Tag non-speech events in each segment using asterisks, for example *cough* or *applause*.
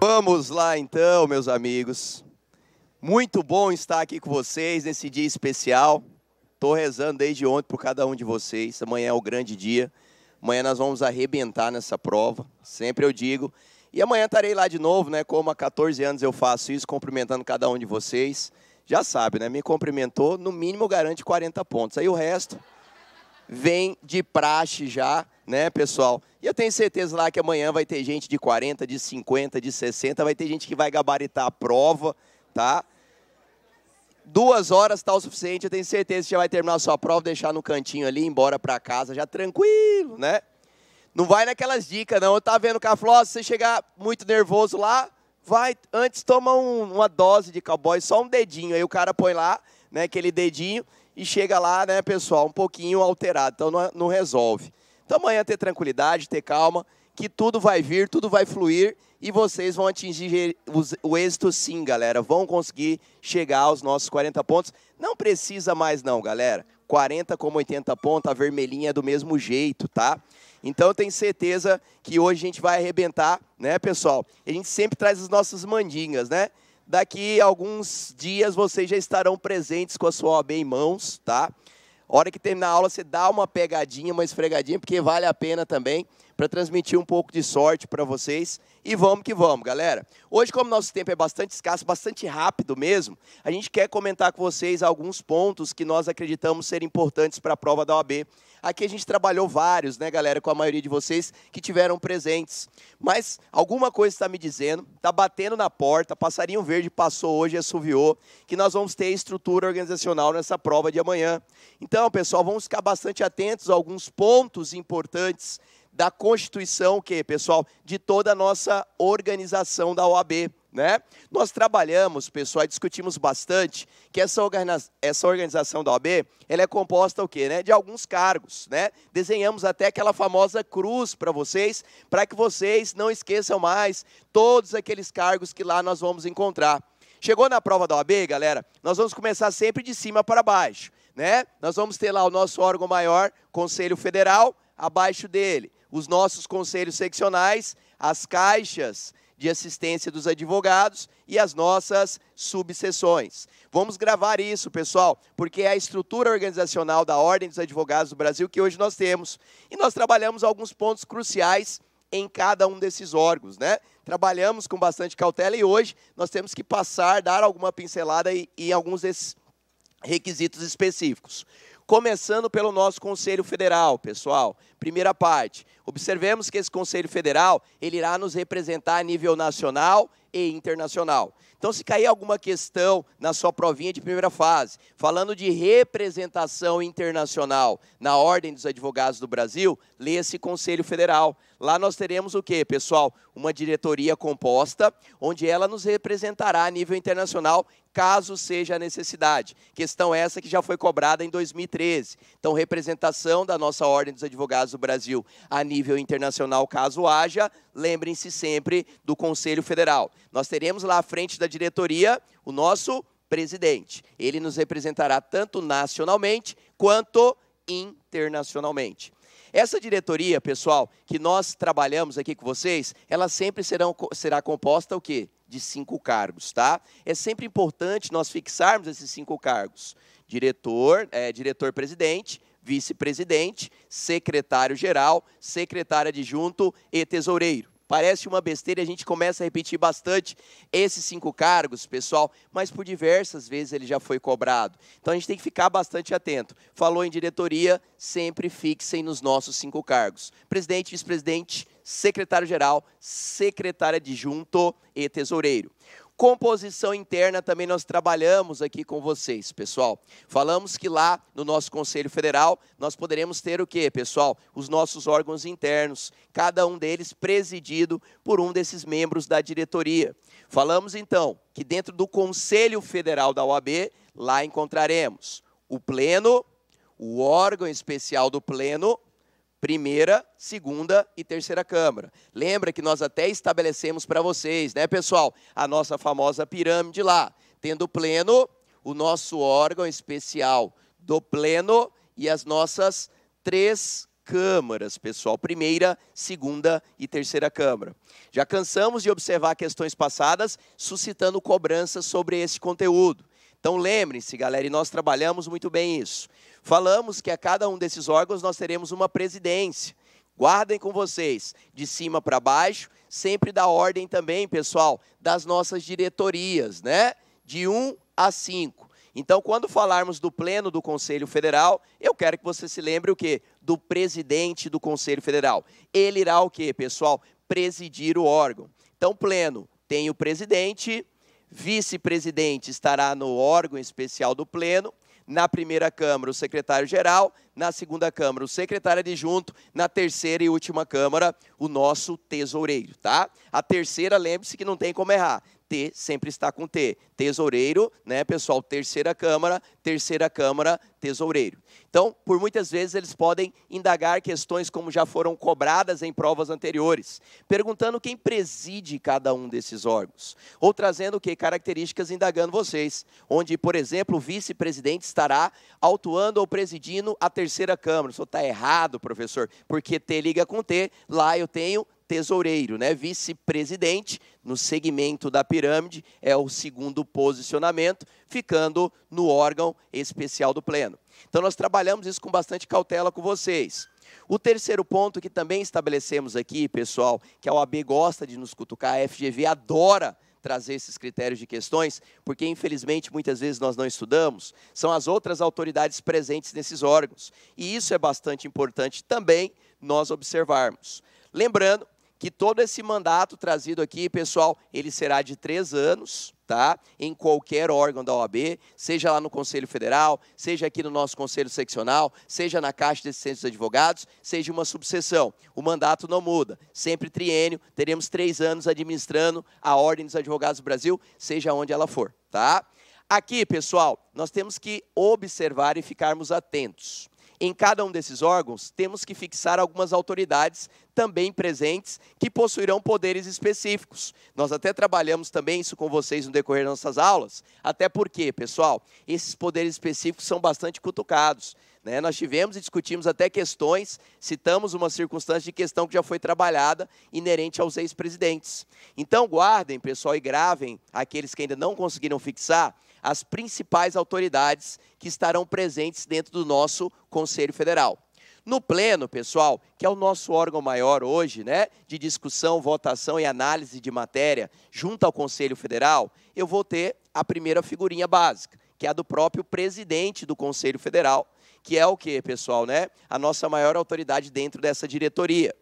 Vamos lá então, meus amigos. Muito bom estar aqui com vocês nesse dia especial. Estou rezando desde ontem por cada um de vocês. Amanhã é o grande dia. Amanhã nós vamos arrebentar nessa prova. Sempre eu digo, e amanhã estarei lá de novo, né? Como há 14 anos eu faço isso, cumprimentando cada um de vocês. Já sabe, né? Me cumprimentou, no mínimo garante 40 pontos. Aí o resto vem de praxe já, né, pessoal? E eu tenho certeza lá que amanhã vai ter gente de 40, de 50, de 60, vai ter gente que vai gabaritar a prova, tá? Duas horas tá o suficiente, eu tenho certeza que já vai terminar a sua prova, deixar no cantinho ali, embora para casa já tranquilo, né? Não vai naquelas dicas, não. Eu tava vendo que a Flor, se você chegar muito nervoso lá, vai, antes toma um, uma dose de cowboy, só um dedinho. Aí o cara põe lá, né, aquele dedinho, e chega lá, né, pessoal, um pouquinho alterado. Então não, não resolve. Então amanhã ter tranquilidade, ter calma, que tudo vai vir, tudo vai fluir e vocês vão atingir o êxito sim, galera. Vão conseguir chegar aos nossos 40 pontos. Não precisa mais não, galera. 40 como 80 pontos, a vermelhinha é do mesmo jeito, tá? Então, eu tenho certeza que hoje a gente vai arrebentar, né, pessoal? A gente sempre traz as nossas mandingas, né? Daqui a alguns dias vocês já estarão presentes com a sua OAB em mãos, tá? hora que terminar a aula, você dá uma pegadinha, uma esfregadinha, porque vale a pena também para transmitir um pouco de sorte para vocês. E vamos que vamos, galera. Hoje, como nosso tempo é bastante escasso, bastante rápido mesmo, a gente quer comentar com vocês alguns pontos que nós acreditamos serem importantes para a prova da OAB. Aqui a gente trabalhou vários, né, galera, com a maioria de vocês que tiveram presentes. Mas alguma coisa está me dizendo, está batendo na porta, passarinho verde passou hoje, assoviou, que nós vamos ter estrutura organizacional nessa prova de amanhã. Então, pessoal, vamos ficar bastante atentos a alguns pontos importantes da constituição que, pessoal, de toda a nossa organização da OAB, né? Nós trabalhamos, pessoal, e discutimos bastante que essa, organiza essa organização da OAB, ela é composta o quê, né? De alguns cargos, né? Desenhamos até aquela famosa cruz para vocês, para que vocês não esqueçam mais todos aqueles cargos que lá nós vamos encontrar. Chegou na prova da OAB, galera, nós vamos começar sempre de cima para baixo, né? Nós vamos ter lá o nosso órgão maior, Conselho Federal, abaixo dele os nossos conselhos seccionais, as caixas de assistência dos advogados e as nossas subseções. Vamos gravar isso, pessoal, porque é a estrutura organizacional da Ordem dos Advogados do Brasil que hoje nós temos. E nós trabalhamos alguns pontos cruciais em cada um desses órgãos, né? Trabalhamos com bastante cautela e hoje nós temos que passar, dar alguma pincelada em, alguns desses requisitos específicos começando pelo nosso Conselho Federal, pessoal. Primeira parte. Observemos que esse Conselho Federal, ele irá nos representar a nível nacional e internacional. Então, se cair alguma questão na sua provinha de primeira fase, falando de representação internacional na Ordem dos Advogados do Brasil, lê esse Conselho Federal. Lá nós teremos o quê, pessoal? Uma diretoria composta, onde ela nos representará a nível internacional, caso seja a necessidade. Questão essa que já foi cobrada em 2013. Então, representação da nossa Ordem dos Advogados do Brasil a nível internacional, caso haja, lembrem-se sempre do Conselho Federal. Nós teremos lá à frente da diretoria o nosso presidente. Ele nos representará tanto nacionalmente quanto internacionalmente. Essa diretoria, pessoal, que nós trabalhamos aqui com vocês, ela sempre serão, será composta o quê? De cinco cargos, tá? É sempre importante nós fixarmos esses cinco cargos: diretor, é, diretor-presidente, vice-presidente, secretário-geral, secretário adjunto e tesoureiro. Parece uma besteira e a gente começa a repetir bastante esses cinco cargos, pessoal, mas por diversas vezes ele já foi cobrado. Então a gente tem que ficar bastante atento. Falou em diretoria, sempre fixem nos nossos cinco cargos: presidente, vice-presidente, secretário-geral, secretário adjunto e tesoureiro composição interna também nós trabalhamos aqui com vocês, pessoal. Falamos que lá no nosso Conselho Federal nós poderemos ter o quê, pessoal? Os nossos órgãos internos, cada um deles presidido por um desses membros da diretoria. Falamos então que dentro do Conselho Federal da OAB lá encontraremos o pleno, o órgão especial do pleno, primeira, segunda e terceira câmara. Lembra que nós até estabelecemos para vocês, né, pessoal, a nossa famosa pirâmide lá, tendo pleno o nosso órgão especial do pleno e as nossas três câmaras, pessoal, primeira, segunda e terceira câmara. Já cansamos de observar questões passadas suscitando cobranças sobre esse conteúdo. Então lembrem-se, galera, e nós trabalhamos muito bem isso. Falamos que a cada um desses órgãos nós teremos uma presidência. Guardem com vocês, de cima para baixo, sempre da ordem também, pessoal, das nossas diretorias, né? De 1 a 5. Então, quando falarmos do pleno do Conselho Federal, eu quero que você se lembre o quê? Do presidente do Conselho Federal. Ele irá o quê, pessoal? Presidir o órgão. Então, pleno tem o presidente, vice-presidente estará no órgão especial do Pleno, na primeira Câmara o secretário-geral, na segunda Câmara o secretário adjunto, na terceira e última Câmara o nosso tesoureiro, tá? A terceira, lembre-se que não tem como errar. T sempre está com T. Tesoureiro, né, pessoal? Terceira Câmara, terceira Câmara, tesoureiro. Então, por muitas vezes, eles podem indagar questões como já foram cobradas em provas anteriores, perguntando quem preside cada um desses órgãos, ou trazendo que características indagando vocês, onde, por exemplo, o vice-presidente estará autuando ou presidindo a terceira Câmara. senhor está errado, professor, porque T liga com T, lá eu tenho tesoureiro, né? Vice-presidente no segmento da pirâmide é o segundo posicionamento, ficando no órgão especial do pleno. Então nós trabalhamos isso com bastante cautela com vocês. O terceiro ponto que também estabelecemos aqui, pessoal, que a OAB gosta de nos cutucar, a FGV adora trazer esses critérios de questões, porque infelizmente muitas vezes nós não estudamos, são as outras autoridades presentes nesses órgãos. E isso é bastante importante também nós observarmos. Lembrando que todo esse mandato trazido aqui, pessoal, ele será de três anos, tá? Em qualquer órgão da OAB, seja lá no Conselho Federal, seja aqui no nosso Conselho Seccional, seja na Caixa de Assistentes dos Advogados, seja uma subseção. O mandato não muda. Sempre triênio, teremos três anos administrando a Ordem dos Advogados do Brasil, seja onde ela for, tá? Aqui, pessoal, nós temos que observar e ficarmos atentos. Em cada um desses órgãos, temos que fixar algumas autoridades também presentes que possuirão poderes específicos. Nós até trabalhamos também isso com vocês no decorrer das nossas aulas, até porque, pessoal, esses poderes específicos são bastante cutucados. Né? Nós tivemos e discutimos até questões, citamos uma circunstância de questão que já foi trabalhada, inerente aos ex-presidentes. Então, guardem, pessoal, e gravem aqueles que ainda não conseguiram fixar as principais autoridades que estarão presentes dentro do nosso Conselho Federal. No pleno, pessoal, que é o nosso órgão maior hoje, né, de discussão, votação e análise de matéria, junto ao Conselho Federal, eu vou ter a primeira figurinha básica, que é a do próprio presidente do Conselho Federal, que é o que, pessoal, né? A nossa maior autoridade dentro dessa diretoria.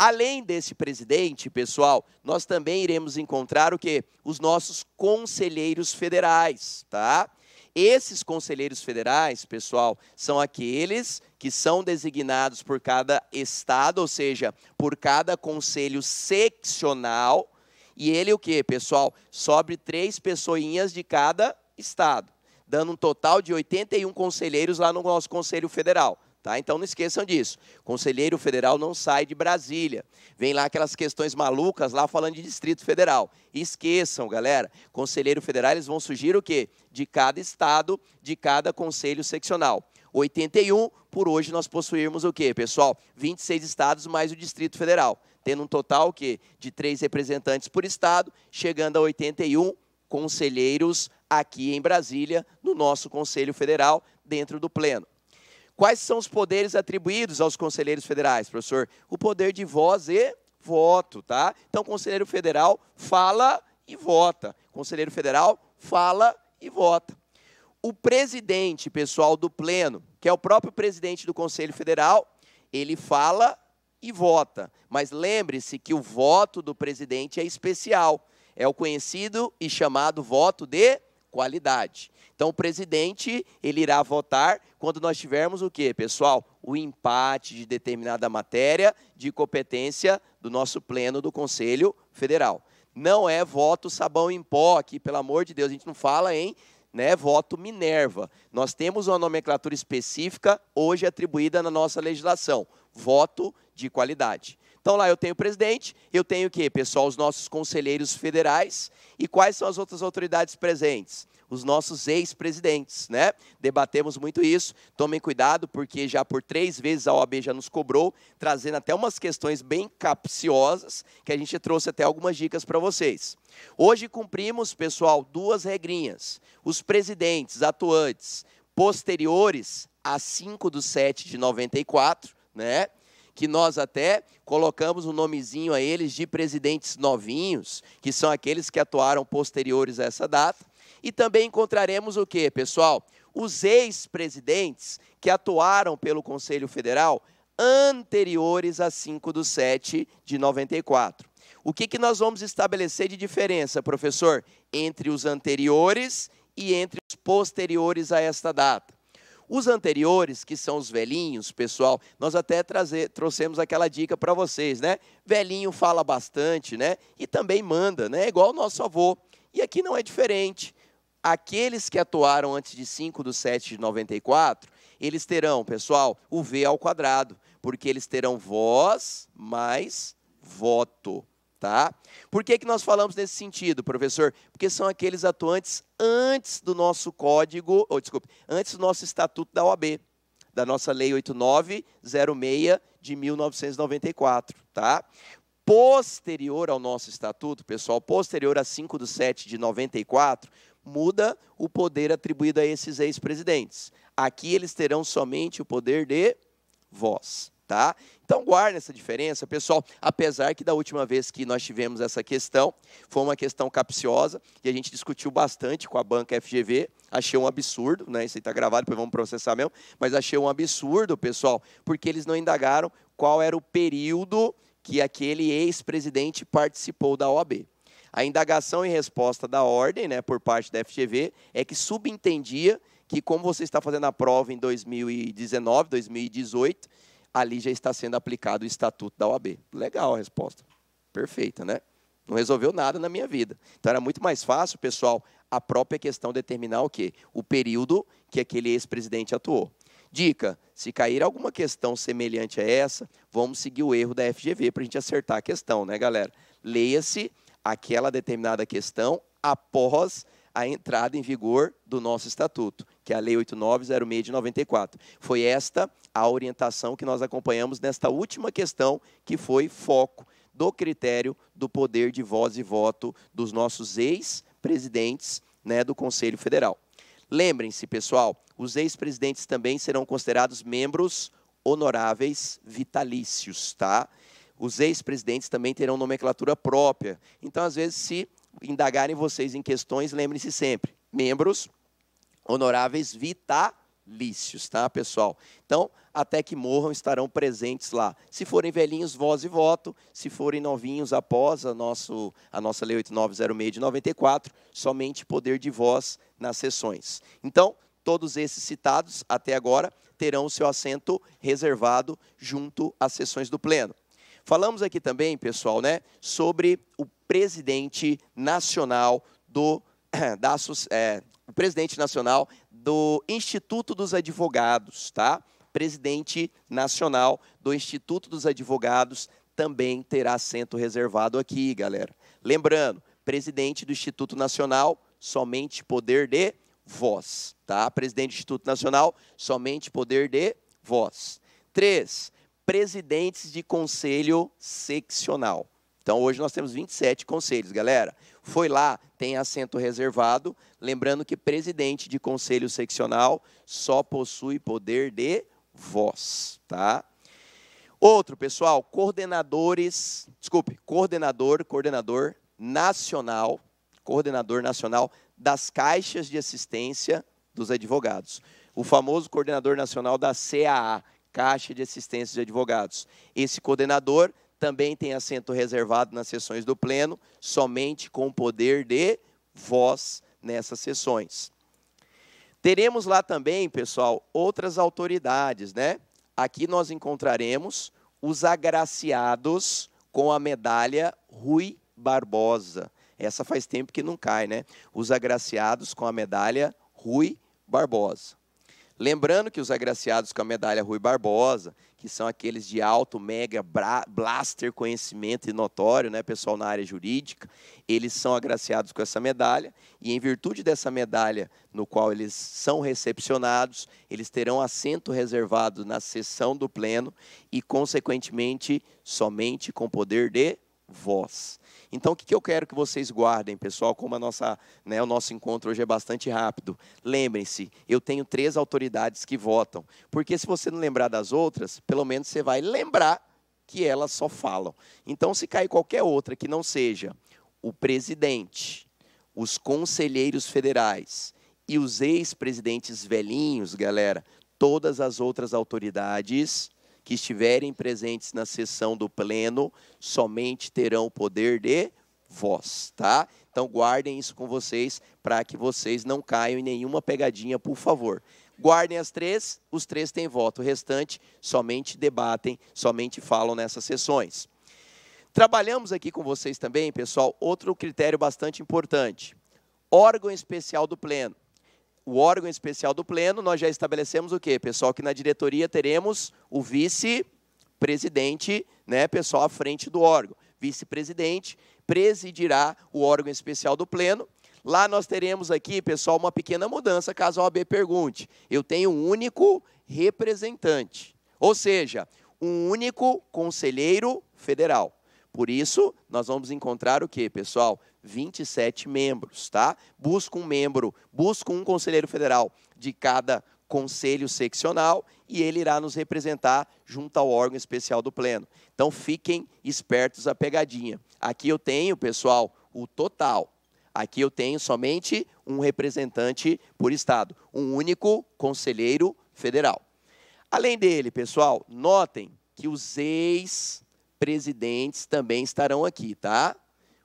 Além desse presidente, pessoal, nós também iremos encontrar o quê? Os nossos conselheiros federais, tá? Esses conselheiros federais, pessoal, são aqueles que são designados por cada estado, ou seja, por cada conselho seccional. E ele o quê, pessoal? Sobre três pessoinhas de cada estado, dando um total de 81 conselheiros lá no nosso Conselho Federal. Tá? Então não esqueçam disso. Conselheiro federal não sai de Brasília. Vem lá aquelas questões malucas lá falando de Distrito Federal. Esqueçam, galera. Conselheiro federal, eles vão surgir o quê? De cada estado, de cada conselho seccional. 81, por hoje nós possuímos o quê, pessoal? 26 estados mais o Distrito Federal, tendo um total que de três representantes por estado, chegando a 81 conselheiros aqui em Brasília, no nosso Conselho Federal, dentro do Pleno. Quais são os poderes atribuídos aos conselheiros federais, professor? O poder de voz e voto, tá? Então, conselheiro federal fala e vota. Conselheiro federal fala e vota. O presidente, pessoal, do pleno, que é o próprio presidente do Conselho Federal, ele fala e vota. Mas lembre-se que o voto do presidente é especial. É o conhecido e chamado voto de qualidade. Então, o presidente ele irá votar quando nós tivermos o quê, pessoal? O empate de determinada matéria de competência do nosso pleno do Conselho Federal. Não é voto sabão em pó aqui, pelo amor de Deus, a gente não fala em né, voto Minerva. Nós temos uma nomenclatura específica hoje atribuída na nossa legislação, voto de qualidade. Então lá eu tenho o presidente, eu tenho o quê, pessoal? Os nossos conselheiros federais. E quais são as outras autoridades presentes? Os nossos ex-presidentes, né? Debatemos muito isso. Tomem cuidado, porque já por três vezes a OAB já nos cobrou, trazendo até umas questões bem capciosas, que a gente trouxe até algumas dicas para vocês. Hoje cumprimos, pessoal, duas regrinhas. Os presidentes atuantes posteriores a 5 do 7 de 94, né? que nós até colocamos um nomezinho a eles de presidentes novinhos, que são aqueles que atuaram posteriores a essa data. E também encontraremos o que, pessoal? Os ex-presidentes que atuaram pelo Conselho Federal anteriores a 5 de 7 de 94. O que, que nós vamos estabelecer de diferença, professor, entre os anteriores e entre os posteriores a esta data? Os anteriores, que são os velhinhos, pessoal, nós até trazer, trouxemos aquela dica para vocês, né? Velhinho fala bastante, né? E também manda, né? É igual o nosso avô. E aqui não é diferente. Aqueles que atuaram antes de 5 do 7 de 94, eles terão, pessoal, o V ao quadrado, porque eles terão voz mais voto. Tá? Por que, que nós falamos nesse sentido, professor? Porque são aqueles atuantes antes do nosso código, ou desculpe, antes do nosso estatuto da OAB, da nossa lei 8906 de 1994. Tá? Posterior ao nosso estatuto, pessoal, posterior a 5 de 7 de 94, muda o poder atribuído a esses ex-presidentes. Aqui eles terão somente o poder de voz tá? Então guarda essa diferença, pessoal. Apesar que da última vez que nós tivemos essa questão, foi uma questão capciosa e a gente discutiu bastante com a banca FGV. Achei um absurdo, né? Isso aí está gravado, depois vamos processar mesmo. Mas achei um absurdo, pessoal, porque eles não indagaram qual era o período que aquele ex-presidente participou da OAB. A indagação e resposta da ordem, né, por parte da FGV, é que subentendia que como você está fazendo a prova em 2019, 2018, ali já está sendo aplicado o estatuto da OAB. Legal a resposta. Perfeita, né? Não resolveu nada na minha vida. Então era muito mais fácil, pessoal, a própria questão determinar o quê? O período que aquele ex-presidente atuou. Dica: se cair alguma questão semelhante a essa, vamos seguir o erro da FGV para a gente acertar a questão, né, galera? Leia-se aquela determinada questão após a entrada em vigor do nosso estatuto, que é a Lei 8906 de 94. Foi esta a orientação que nós acompanhamos nesta última questão, que foi foco do critério do poder de voz e voto dos nossos ex-presidentes né, do Conselho Federal. Lembrem-se, pessoal, os ex-presidentes também serão considerados membros honoráveis vitalícios, tá? Os ex-presidentes também terão nomenclatura própria. Então, às vezes, se indagarem vocês em questões, lembrem-se sempre, membros honoráveis vitalícios, tá, pessoal? Então, até que morram estarão presentes lá. Se forem velhinhos, voz e voto. Se forem novinhos, após a, nosso, a nossa Lei 8906 de 94, somente poder de voz nas sessões. Então, todos esses citados até agora terão o seu assento reservado junto às sessões do Pleno. Falamos aqui também, pessoal, né, sobre o presidente nacional do *clears throat* da, é, o presidente nacional do Instituto dos Advogados, tá? Presidente nacional do Instituto dos Advogados também terá assento reservado aqui, galera. Lembrando, presidente do Instituto Nacional, somente poder de voz, tá? Presidente do Instituto Nacional, somente poder de voz. Três, presidentes de conselho seccional. Então, hoje nós temos 27 conselhos, galera. Foi lá, tem assento reservado. Lembrando que presidente de conselho seccional só possui poder de voz, tá? Outro, pessoal, coordenadores, desculpe, coordenador, coordenador nacional, coordenador nacional das caixas de assistência dos advogados. O famoso coordenador nacional da CAA, Caixa de Assistência de Advogados. Esse coordenador também tem assento reservado nas sessões do Pleno, somente com poder de voz nessas sessões. Teremos lá também, pessoal, outras autoridades, né? Aqui nós encontraremos os agraciados com a medalha Rui Barbosa. Essa faz tempo que não cai, né? Os agraciados com a medalha Rui Barbosa. Lembrando que os agraciados com a medalha Rui Barbosa, que são aqueles de alto, mega, blaster conhecimento e notório, né, pessoal na área jurídica, eles são agraciados com essa medalha e em virtude dessa medalha, no qual eles são recepcionados, eles terão assento reservado na sessão do pleno e consequentemente somente com poder de vós. Então, o que eu quero que vocês guardem, pessoal? Como a nossa, né, o nosso encontro hoje é bastante rápido. Lembrem-se, eu tenho três autoridades que votam. Porque se você não lembrar das outras, pelo menos você vai lembrar que elas só falam. Então, se cair qualquer outra que não seja o presidente, os conselheiros federais e os ex-presidentes velhinhos, galera, todas as outras autoridades que estiverem presentes na sessão do pleno somente terão o poder de voz, tá? Então guardem isso com vocês para que vocês não caiam em nenhuma pegadinha, por favor. Guardem as três, os três têm voto, o restante somente debatem, somente falam nessas sessões. Trabalhamos aqui com vocês também, pessoal, outro critério bastante importante. Órgão especial do pleno o órgão especial do pleno, nós já estabelecemos o quê, pessoal? Que na diretoria teremos o vice-presidente, né, pessoal à frente do órgão. Vice-presidente presidirá o órgão especial do pleno. Lá nós teremos aqui, pessoal, uma pequena mudança, caso a OAB pergunte. Eu tenho um único representante, ou seja, um único conselheiro federal. Por isso, nós vamos encontrar o quê, pessoal? 27 membros, tá? Busca um membro, busca um conselheiro federal de cada conselho seccional e ele irá nos representar junto ao órgão especial do pleno. Então fiquem espertos a pegadinha. Aqui eu tenho, pessoal, o total. Aqui eu tenho somente um representante por estado, um único conselheiro federal. Além dele, pessoal, notem que os ex presidentes também estarão aqui, tá?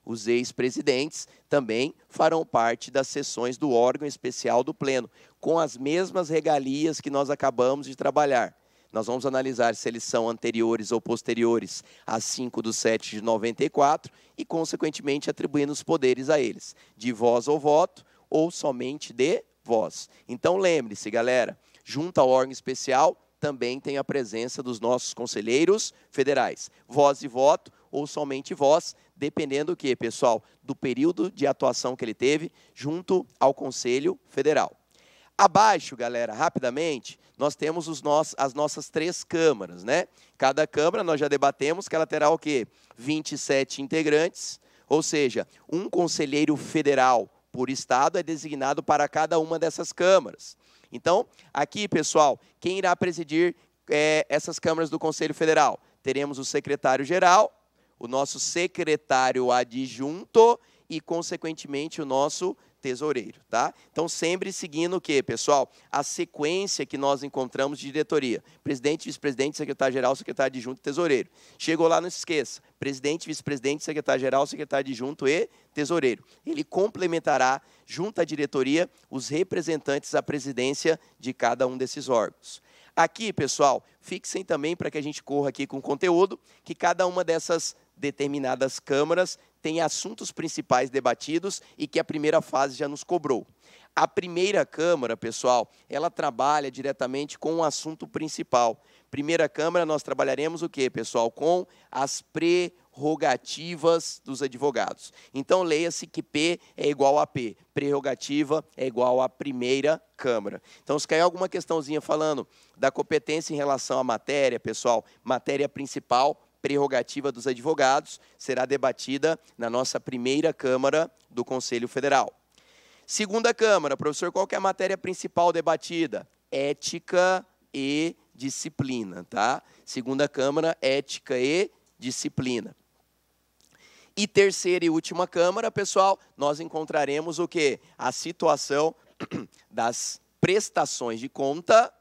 Os ex-presidentes também farão parte das sessões do órgão especial do Pleno, com as mesmas regalias que nós acabamos de trabalhar. Nós vamos analisar se eles são anteriores ou posteriores a 5 de 7 de 94 e, consequentemente, atribuindo os poderes a eles, de voz ou voto, ou somente de voz. Então, lembre-se, galera, junto ao órgão especial também tem a presença dos nossos conselheiros federais. Voz e voto, ou somente voz, dependendo do que, pessoal? Do período de atuação que ele teve junto ao Conselho Federal. Abaixo, galera, rapidamente, nós temos os as nossas três câmaras, né? Cada câmara nós já debatemos que ela terá o quê? 27 integrantes, ou seja, um conselheiro federal por estado é designado para cada uma dessas câmaras. Então, aqui, pessoal, quem irá presidir é, essas câmaras do Conselho Federal? Teremos o secretário-geral, o nosso secretário adjunto e, consequentemente, o nosso tesoureiro, tá? Então sempre seguindo o quê, pessoal? A sequência que nós encontramos de diretoria: presidente, vice-presidente, secretário-geral, secretário adjunto, tesoureiro. Chegou lá, não se esqueça: presidente, vice-presidente, secretário-geral, secretário adjunto e tesoureiro. Ele complementará junto à diretoria os representantes à presidência de cada um desses órgãos. Aqui, pessoal, fixem também para que a gente corra aqui com conteúdo que cada uma dessas determinadas câmaras tem assuntos principais debatidos e que a primeira fase já nos cobrou. A primeira Câmara, pessoal, ela trabalha diretamente com o assunto principal. Primeira Câmara, nós trabalharemos o quê, pessoal? Com as prerrogativas dos advogados. Então, leia-se que P é igual a P. Prerrogativa é igual à primeira Câmara. Então, se cair alguma questãozinha falando da competência em relação à matéria, pessoal, matéria principal, prerrogativa dos advogados será debatida na nossa primeira Câmara do Conselho Federal. Segunda Câmara, professor, qual é a matéria principal debatida? Ética e disciplina, tá? Segunda Câmara, ética e disciplina. E terceira e última Câmara, pessoal, nós encontraremos o quê? A situação *clears throat* das prestações de conta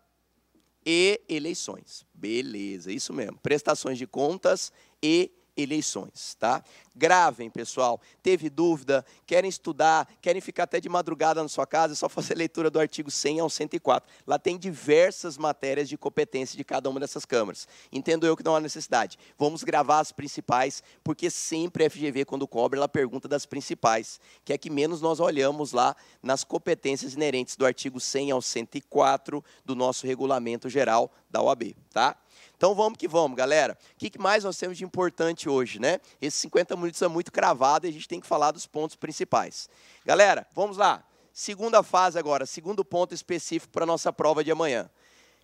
e eleições. Beleza, isso mesmo. Prestações de contas e eleições eleições, tá? Gravem, pessoal. Teve dúvida? Querem estudar? Querem ficar até de madrugada na sua casa? É só fazer a leitura do artigo 100 ao 104. Lá tem diversas matérias de competência de cada uma dessas câmaras. Entendo eu que não há necessidade. Vamos gravar as principais, porque sempre a FGV, quando cobre, ela pergunta das principais, que é que menos nós olhamos lá nas competências inerentes do artigo 100 ao 104 do nosso regulamento geral da OAB, tá? Então vamos que vamos, galera. O que mais nós temos de importante hoje, né? Esses 50 minutos são muito cravados e a gente tem que falar dos pontos principais. Galera, vamos lá. Segunda fase agora, segundo ponto específico para a nossa prova de amanhã.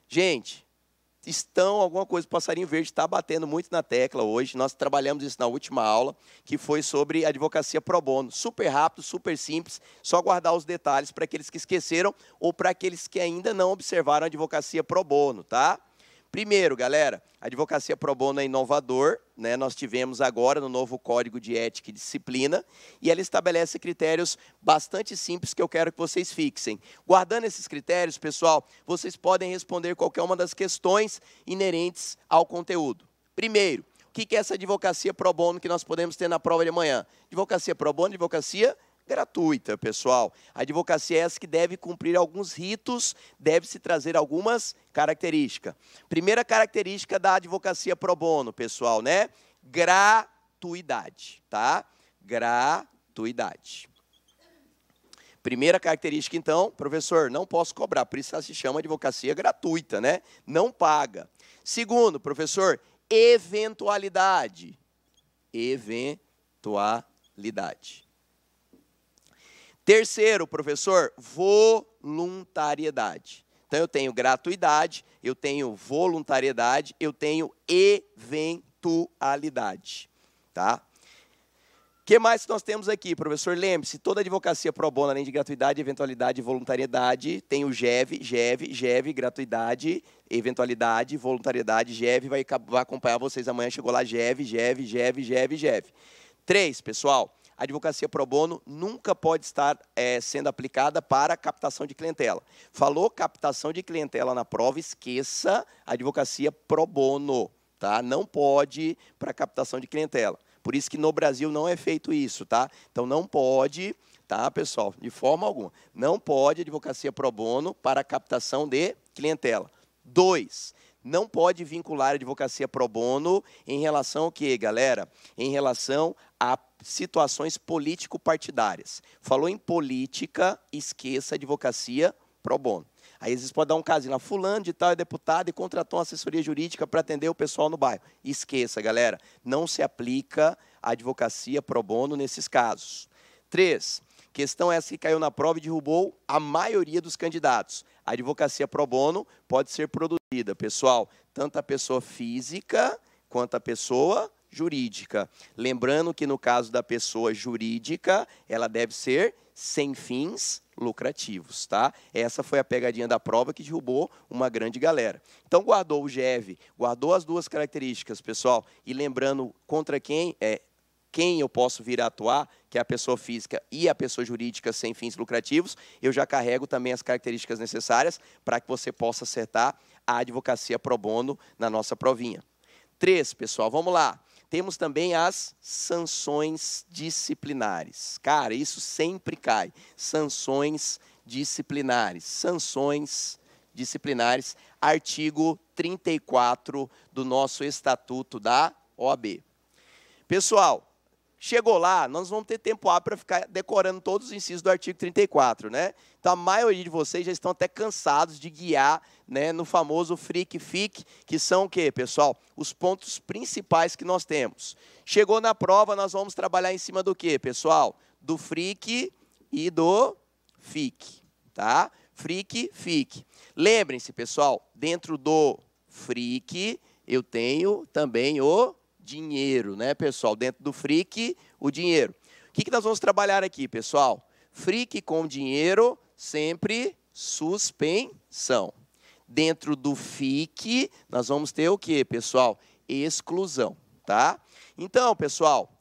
Gente, estão alguma coisa, o passarinho verde está batendo muito na tecla hoje. Nós trabalhamos isso na última aula, que foi sobre advocacia pro bono. Super rápido, super simples, só guardar os detalhes para aqueles que esqueceram ou para aqueles que ainda não observaram a advocacia pro bono, tá? Primeiro, galera, a advocacia pro bono é inovador, né? Nós tivemos agora no novo Código de Ética e Disciplina, e ela estabelece critérios bastante simples que eu quero que vocês fixem. Guardando esses critérios, pessoal, vocês podem responder qualquer uma das questões inerentes ao conteúdo. Primeiro, o que é essa advocacia pro bono que nós podemos ter na prova de amanhã? Advocacia pro bono, advocacia gratuita, pessoal. A advocacia é essa que deve cumprir alguns ritos, deve-se trazer algumas características. Primeira característica da advocacia pro bono, pessoal, né? Gratuidade, tá? Gratuidade. Primeira característica, então, professor, não posso cobrar, por isso ela se chama advocacia gratuita, né? Não paga. Segundo, professor, eventualidade. Eventualidade. Terceiro, professor, voluntariedade. Então eu tenho gratuidade, eu tenho voluntariedade, eu tenho eventualidade, tá? O que mais nós temos aqui, professor? Lembre-se, toda advocacia pro bono, além de gratuidade, eventualidade e voluntariedade, tem o GEV, GEV, GEV, gratuidade, eventualidade, voluntariedade, GEV, vai, acompanhar vocês amanhã, chegou lá, GEV, GEV, GEV, GEV, GEV. Três, pessoal, a advocacia pro bono nunca pode estar é, sendo aplicada para captação de clientela. Falou captação de clientela na prova, esqueça a advocacia pro bono, tá? Não pode para captação de clientela. Por isso que no Brasil não é feito isso, tá? Então não pode, tá, pessoal? De forma alguma. Não pode advocacia pro bono para captação de clientela. Dois, não pode vincular a advocacia pro bono em relação ao quê, galera? Em relação à situações político-partidárias. Falou em política, esqueça a advocacia pro bono. Aí vocês podem dar um caso fulano de tal é deputado e contratou uma assessoria jurídica para atender o pessoal no bairro. Esqueça, galera, não se aplica a advocacia pro bono nesses casos. Três, questão essa que caiu na prova e derrubou a maioria dos candidatos. A advocacia pro bono pode ser produzida, pessoal, tanto a pessoa física quanto a pessoa jurídica. Lembrando que no caso da pessoa jurídica, ela deve ser sem fins lucrativos, tá? Essa foi a pegadinha da prova que derrubou uma grande galera. Então guardou o GEV, guardou as duas características, pessoal, e lembrando contra quem é quem eu posso vir a atuar, que é a pessoa física e a pessoa jurídica sem fins lucrativos, eu já carrego também as características necessárias para que você possa acertar a advocacia pro bono na nossa provinha. Três, pessoal, vamos lá. Temos também as sanções disciplinares. Cara, isso sempre cai. Sanções disciplinares. Sanções disciplinares, artigo 34 do nosso Estatuto da OAB. Pessoal, Chegou lá, nós vamos ter tempo hábil para ficar decorando todos os incisos do artigo 34, né? Então a maioria de vocês já estão até cansados de guiar, né, no famoso freak fic, que são o quê, pessoal? Os pontos principais que nós temos. Chegou na prova, nós vamos trabalhar em cima do quê, pessoal? Do freak e do fic, tá? Freak fic. Lembrem-se, pessoal, dentro do freak eu tenho também o dinheiro, né, pessoal? Dentro do freak, o dinheiro. O que, que nós vamos trabalhar aqui, pessoal? Freak com dinheiro, sempre suspensão. Dentro do FIC, nós vamos ter o que, pessoal? Exclusão, tá? Então, pessoal,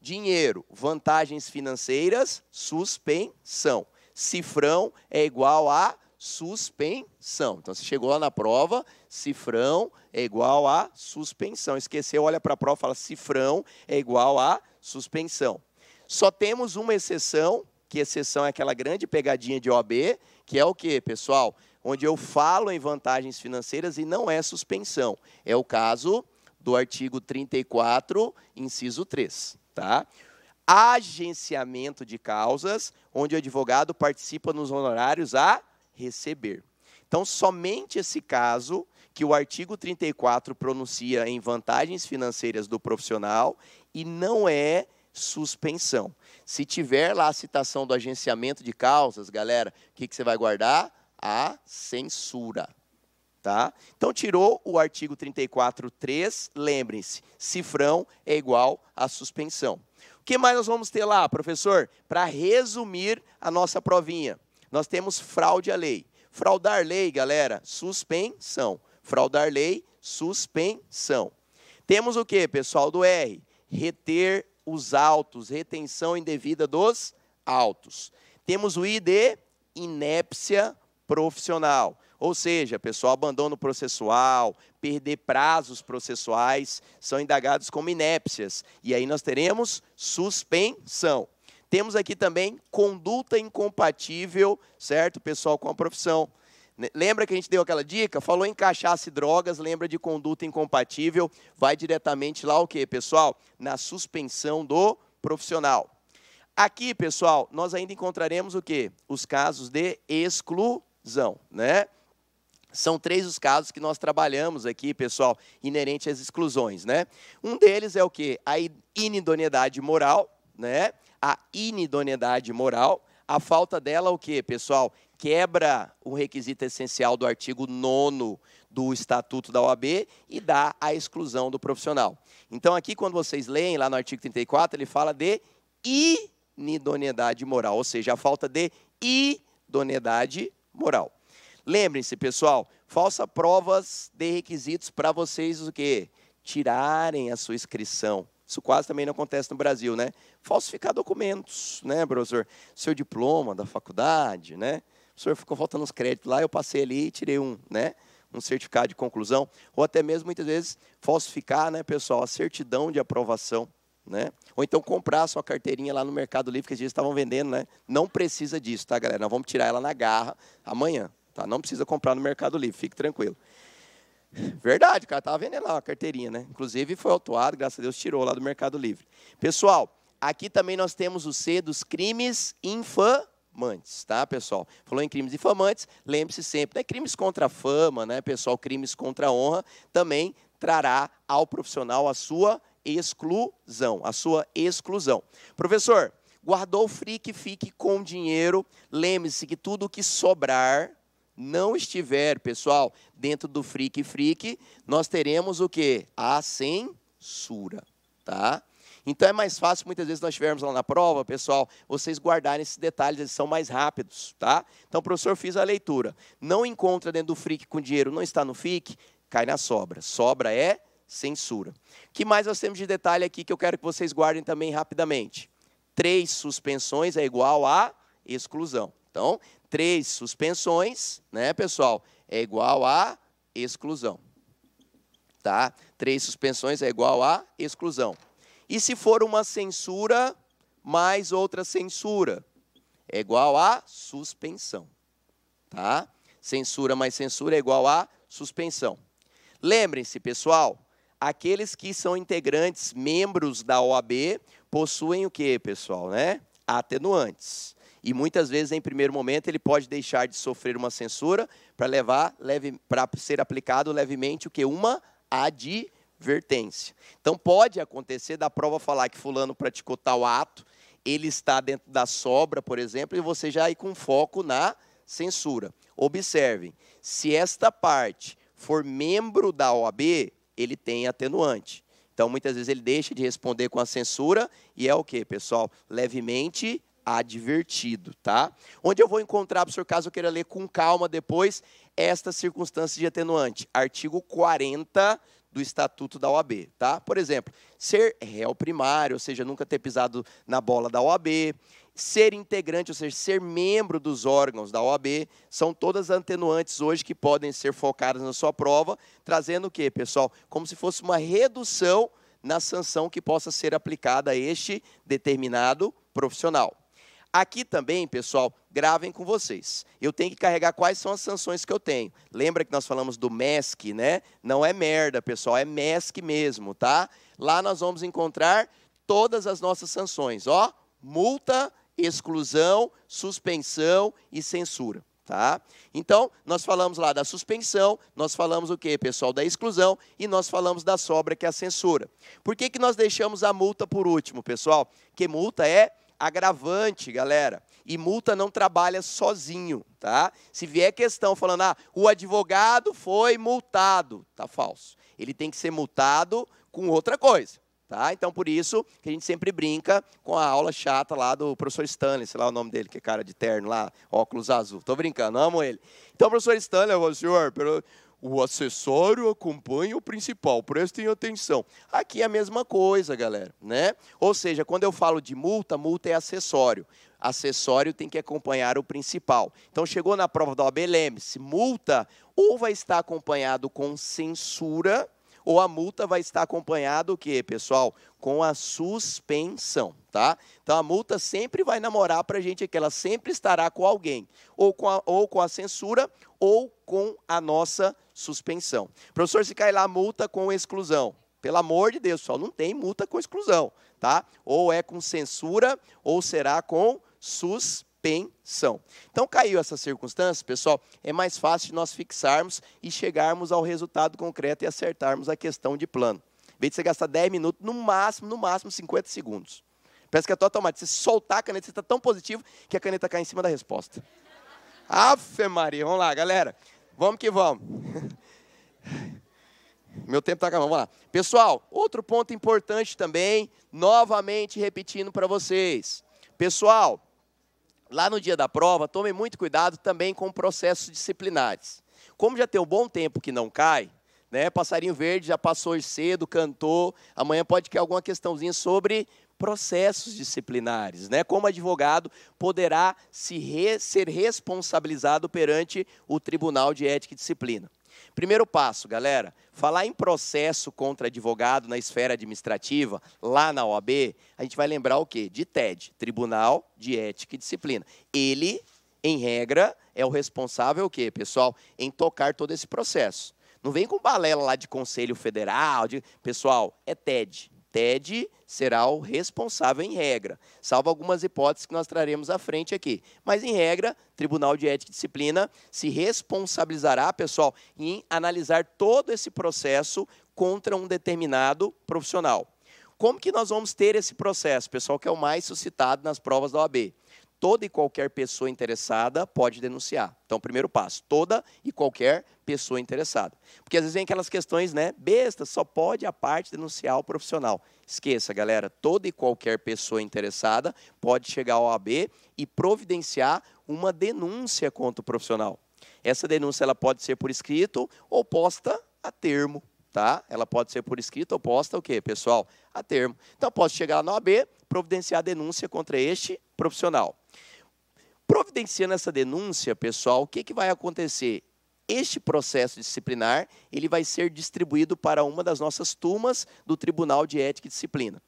dinheiro, vantagens financeiras, suspensão. Cifrão é igual a suspensão. Então, você chegou lá na prova, Cifrão é igual a suspensão. Esqueceu, olha para a prova e fala: cifrão é igual a suspensão. Só temos uma exceção, que exceção é aquela grande pegadinha de OAB, que é o que, pessoal? Onde eu falo em vantagens financeiras e não é suspensão. É o caso do artigo 34, inciso 3. Tá? Agenciamento de causas, onde o advogado participa nos honorários a receber. Então, somente esse caso que o artigo 34 pronuncia em vantagens financeiras do profissional e não é suspensão. Se tiver lá a citação do agenciamento de causas, galera, o que, que você vai guardar? A censura. Tá? Então, tirou o artigo 34.3, lembrem-se, cifrão é igual a suspensão. O que mais nós vamos ter lá, professor? Para resumir a nossa provinha, nós temos fraude à lei. Fraudar lei, galera, suspensão. Fraudar lei, suspensão. Temos o que, pessoal do R? Reter os autos, retenção indevida dos autos. Temos o I de inépcia profissional. Ou seja, pessoal, abandono processual, perder prazos processuais, são indagados como inépcias. E aí nós teremos suspensão. Temos aqui também conduta incompatível, certo, pessoal, com a profissão. Né, lembra que a gente deu aquela dica? Falou em cachaça e drogas, lembra de conduta incompatível, vai diretamente lá o quê, pessoal? Na suspensão do profissional. Aqui, pessoal, nós ainda encontraremos o quê? Os casos de exclusão, né? São três os casos que nós trabalhamos aqui, pessoal, inerente às exclusões, né? Um deles é o quê? A inidoneidade moral, né? A inidoneidade moral, a falta dela o quê, pessoal? quebra o requisito essencial do artigo 9 do Estatuto da OAB e dá a exclusão do profissional. Então, aqui, quando vocês leem, lá no artigo 34, ele fala de inidoneidade moral, ou seja, a falta de idoneidade moral. Lembrem-se, pessoal, falsa provas de requisitos para vocês o quê? Tirarem a sua inscrição. Isso quase também não acontece no Brasil, né? Falsificar documentos, né, professor? Seu diploma da faculdade, né? o senhor ficou faltando os créditos lá, eu passei ali e tirei um, né? Um certificado de conclusão. Ou até mesmo, muitas vezes, falsificar, né, pessoal, a certidão de aprovação. Né? Ou então comprar sua carteirinha lá no Mercado Livre, que eles estavam vendendo, né? Não precisa disso, tá, galera? Nós vamos tirar ela na garra amanhã, tá? Não precisa comprar no Mercado Livre, fique tranquilo. Verdade, o cara estava vendendo lá a carteirinha, né? Inclusive foi autuado, graças a Deus tirou lá do Mercado Livre. Pessoal, aqui também nós temos o C dos crimes infantis difamantes, tá, pessoal? Falou em crimes difamantes, lembre-se sempre, né? Crimes contra a fama, né, pessoal? Crimes contra a honra também trará ao profissional a sua exclusão, a sua exclusão. Professor, guardou o free que fique com dinheiro. Lembre-se que tudo que sobrar não estiver, pessoal, dentro do freak freak, nós teremos o que? A censura, tá? Então é mais fácil, muitas vezes, nós tivermos lá na prova, pessoal, vocês guardarem esses detalhes, eles são mais rápidos, tá? Então, professor, fiz a leitura. Não encontra dentro do FRIC com dinheiro, não está no FIC, cai na sobra. Sobra é censura. que mais nós temos de detalhe aqui que eu quero que vocês guardem também rapidamente? Três suspensões é igual a exclusão. Então, três suspensões, né, pessoal, é igual a exclusão. Tá? Três suspensões é igual a exclusão. E se for uma censura, mais outra censura. É igual a suspensão. Tá? Censura mais censura é igual a suspensão. Lembrem-se, pessoal, aqueles que são integrantes, membros da OAB, possuem o que, pessoal? Né? Atenuantes. E muitas vezes, em primeiro momento, ele pode deixar de sofrer uma censura para levar, leve, para ser aplicado levemente o que? Uma advertência vertência. Então pode acontecer da prova falar que fulano praticou tal ato, ele está dentro da sobra, por exemplo, e você já ir com foco na censura. Observem, se esta parte for membro da OAB, ele tem atenuante. Então, muitas vezes ele deixa de responder com a censura e é o que, pessoal? Levemente advertido, tá? Onde eu vou encontrar, para o senhor caso eu queira ler com calma depois, esta circunstância de atenuante. Artigo 40 do estatuto da OAB, tá? Por exemplo, ser réu primário, ou seja, nunca ter pisado na bola da OAB, ser integrante, ou seja, ser membro dos órgãos da OAB, são todas antenuantes hoje que podem ser focadas na sua prova, trazendo o quê, pessoal? Como se fosse uma redução na sanção que possa ser aplicada a este determinado profissional. Aqui também, pessoal, gravem com vocês. Eu tenho que carregar quais são as sanções que eu tenho. Lembra que nós falamos do MESC, né? Não é merda, pessoal, é MESC mesmo, tá? Lá nós vamos encontrar todas as nossas sanções, ó, multa, exclusão, suspensão e censura. Tá? Então, nós falamos lá da suspensão, nós falamos o que, pessoal? Da exclusão e nós falamos da sobra, que é a censura. Por que, que nós deixamos a multa por último, pessoal? Que multa é agravante, galera. E multa não trabalha sozinho, tá? Se vier questão falando, ah, o advogado foi multado, tá falso. Ele tem que ser multado com outra coisa, tá? Então, por isso que a gente sempre brinca com a aula chata lá do professor Stanley, sei lá o nome dele, que é cara de terno lá, óculos azul. Tô brincando, amo ele. Então, professor Stanley, eu vou, senhor, pelo o acessório acompanha o principal, prestem atenção. Aqui é a mesma coisa, galera, né? Ou seja, quando eu falo de multa, multa é acessório. Acessório tem que acompanhar o principal. Então, chegou na prova da OAB, lembre-se, multa ou vai estar acompanhado com censura, ou a multa vai estar acompanhada o quê, pessoal? Com a suspensão, tá? Então a multa sempre vai namorar para a gente aqui, ela sempre estará com alguém, ou com a, ou com a censura, ou com a nossa suspensão. Professor, se cai lá multa com exclusão, pelo amor de Deus, pessoal, não tem multa com exclusão, tá? Ou é com censura, ou será com suspensão pensão. Então caiu essa circunstância, pessoal, é mais fácil nós fixarmos e chegarmos ao resultado concreto e acertarmos a questão de plano. Em vez de você gastar 10 minutos, no máximo, no máximo 50 segundos. Parece que é automático. Você soltar a caneta, você está tão positivo que a caneta cai em cima da resposta. Afe Maria, vamos lá, galera. Vamos que vamos. *laughs* Meu tempo está acabando, vamos lá. Pessoal, outro ponto importante também, novamente repetindo para vocês. Pessoal, lá no dia da prova, tomem muito cuidado também com processos disciplinares. Como já tem um bom tempo que não cai, né? Passarinho Verde já passou cedo, cantou. Amanhã pode ter alguma questãozinha sobre processos disciplinares, né? Como advogado poderá se re, ser responsabilizado perante o Tribunal de Ética e Disciplina. Primeiro passo, galera, falar em processo contra advogado na esfera administrativa, lá na OAB, a gente vai lembrar o quê? De TED, Tribunal de Ética e Disciplina. Ele, em regra, é o responsável o quê, pessoal, em tocar todo esse processo. Não vem com balela lá de Conselho Federal, de... pessoal, é TED. TED será o responsável em regra, salvo algumas hipóteses que nós traremos à frente aqui. Mas, em regra, Tribunal de Ética e Disciplina se responsabilizará, pessoal, em analisar todo esse processo contra um determinado profissional. Como que nós vamos ter esse processo, pessoal, que é o mais suscitado nas provas da OAB? toda e qualquer pessoa interessada pode denunciar. Então, primeiro passo, toda e qualquer pessoa interessada. Porque às vezes vem aquelas questões, né, besta só pode a parte denunciar o profissional. Esqueça, galera, toda e qualquer pessoa interessada pode chegar ao AB e providenciar uma denúncia contra o profissional. Essa denúncia ela pode ser por escrito ou posta a termo, tá? Ela pode ser por escrito ou posta o quê, pessoal? A termo. Então, posso chegar lá no AB, providenciar a denúncia contra este profissional. Providenciando essa denúncia, pessoal, o que, que vai acontecer? Este processo disciplinar ele vai ser distribuído para uma das nossas turmas do Tribunal de Ética e Disciplina.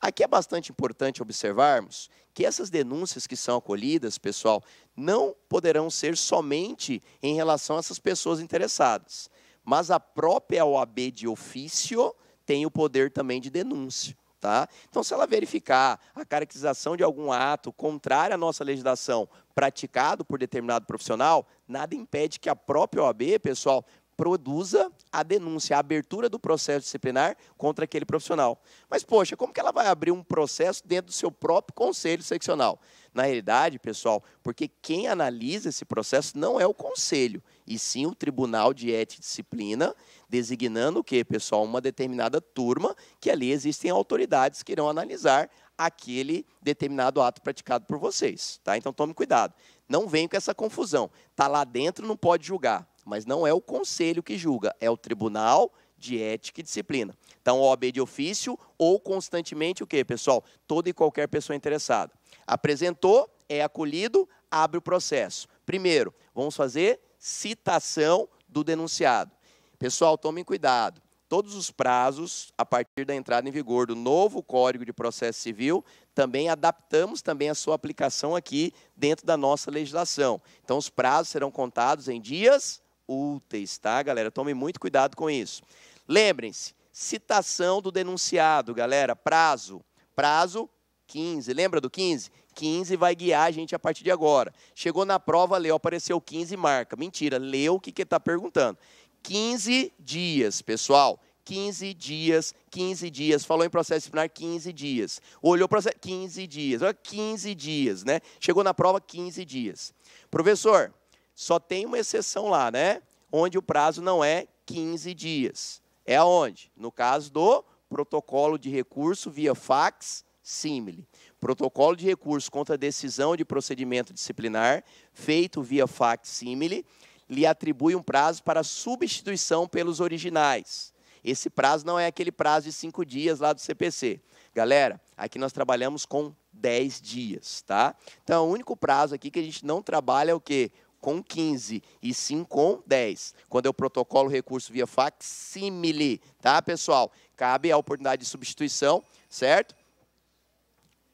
Aqui é bastante importante observarmos que essas denúncias que são acolhidas, pessoal, não poderão ser somente em relação a essas pessoas interessadas, mas a própria OAB de ofício tem o poder também de denúncia. Tá? Então, se ela verificar a caracterização de algum ato contrário à nossa legislação praticado por determinado profissional, nada impede que a própria OAB, pessoal, produza a denúncia, a abertura do processo disciplinar contra aquele profissional. Mas, poxa, como que ela vai abrir um processo dentro do seu próprio conselho seccional? Na realidade, pessoal, porque quem analisa esse processo não é o conselho, e sim o Tribunal de Ética e Disciplina, designando o que, pessoal? Uma determinada turma, que ali existem autoridades que irão analisar aquele determinado ato praticado por vocês. Tá? Então tome cuidado. Não venha com essa confusão. Está lá dentro, não pode julgar. Mas não é o conselho que julga, é o tribunal de ética e disciplina. Então, OAB de ofício ou constantemente o quê, pessoal? Toda e qualquer pessoa interessada. Apresentou, é acolhido, abre o processo. Primeiro, vamos fazer citação do denunciado. Pessoal, tomem cuidado. Todos os prazos, a partir da entrada em vigor do novo Código de Processo Civil, também adaptamos também a sua aplicação aqui dentro da nossa legislação. Então, os prazos serão contados em dias úteis, tá, galera? Tomem muito cuidado com isso. Lembrem-se, citação do denunciado, galera, prazo. Prazo 15. Lembra do 15? 15 vai guiar a gente a partir de agora. Chegou na prova, leu, apareceu 15, marca. Mentira, leu o que está perguntando. 15 dias, pessoal. 15 dias, 15 dias. Falou em processo disciplinar 15 dias. Olhou processo 15 dias. Olha, 15 dias, né? Chegou na prova 15 dias. Professor, só tem uma exceção lá, né? Onde o prazo não é 15 dias. É aonde? No caso do protocolo de recurso via fax símile protocolo de recurso contra decisão de procedimento disciplinar feito via facsimile lhe atribui um prazo para substituição pelos originais. Esse prazo não é aquele prazo de cinco dias lá do CPC. Galera, aqui nós trabalhamos com 10 dias, tá? Então, o único prazo aqui que a gente não trabalha é o quê? com 15 e sim com 10. Quando eu protocolo recurso via facsimile, tá, pessoal? Cabe a oportunidade de substituição, certo?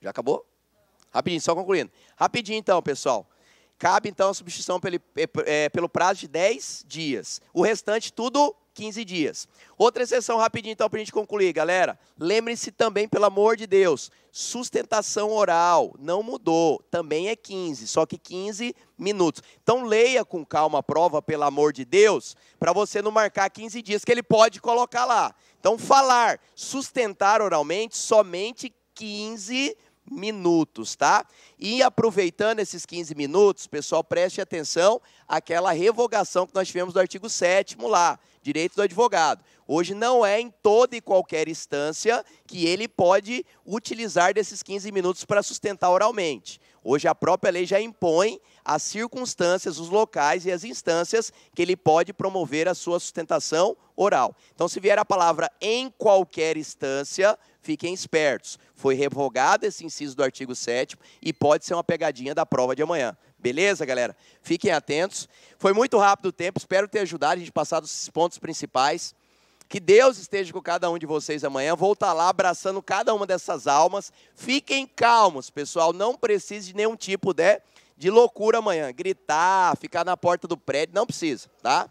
Já acabou? Rapidinho, só concluindo. Rapidinho então, pessoal. Cabe então a substituição pelo, é, pelo prazo de 10 dias. O restante, tudo 15 dias. Outra exceção rapidinho então para a gente concluir, galera. Lembre-se também, pelo amor de Deus, sustentação oral não mudou, também é 15, só que 15 minutos. Então leia com calma a prova, pelo amor de Deus, para você não marcar 15 dias que ele pode colocar lá. Então falar, sustentar oralmente somente 15 minutos minutos, tá? E aproveitando esses 15 minutos, pessoal, preste atenção àquela revogação que nós tivemos do artigo 7 lá, direito do advogado. Hoje não é em toda e qualquer instância que ele pode utilizar desses 15 minutos para sustentar oralmente. Hoje a própria lei já impõe as circunstâncias, os locais e as instâncias que ele pode promover a sua sustentação oral. Então, se vier a palavra em qualquer instância, fiquem espertos. Foi revogado esse inciso do artigo 7 e pode ser uma pegadinha da prova de amanhã. Beleza, galera? Fiquem atentos. Foi muito rápido o tempo, espero ter ajudado a gente passar dos pontos principais. Que Deus esteja com cada um de vocês amanhã. Vou estar tá lá abraçando cada uma dessas almas. Fiquem calmos, pessoal. Não precise de nenhum tipo de, de loucura amanhã. Gritar, ficar na porta do prédio, não precisa, tá?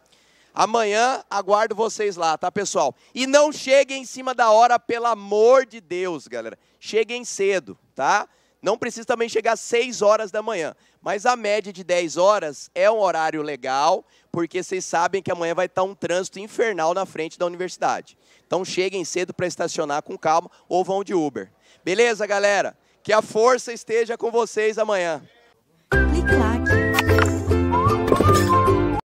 Amanhã aguardo vocês lá, tá, pessoal? E não cheguem em cima da hora, pelo amor de Deus, galera. Cheguem cedo, tá? Não precisa também chegar às 6 horas da manhã, mas a média de 10 horas é um horário legal porque vocês sabem que amanhã vai estar um trânsito infernal na frente da universidade. Então cheguem cedo para estacionar com calma ou vão de Uber. Beleza, galera? Que a força esteja com vocês amanhã.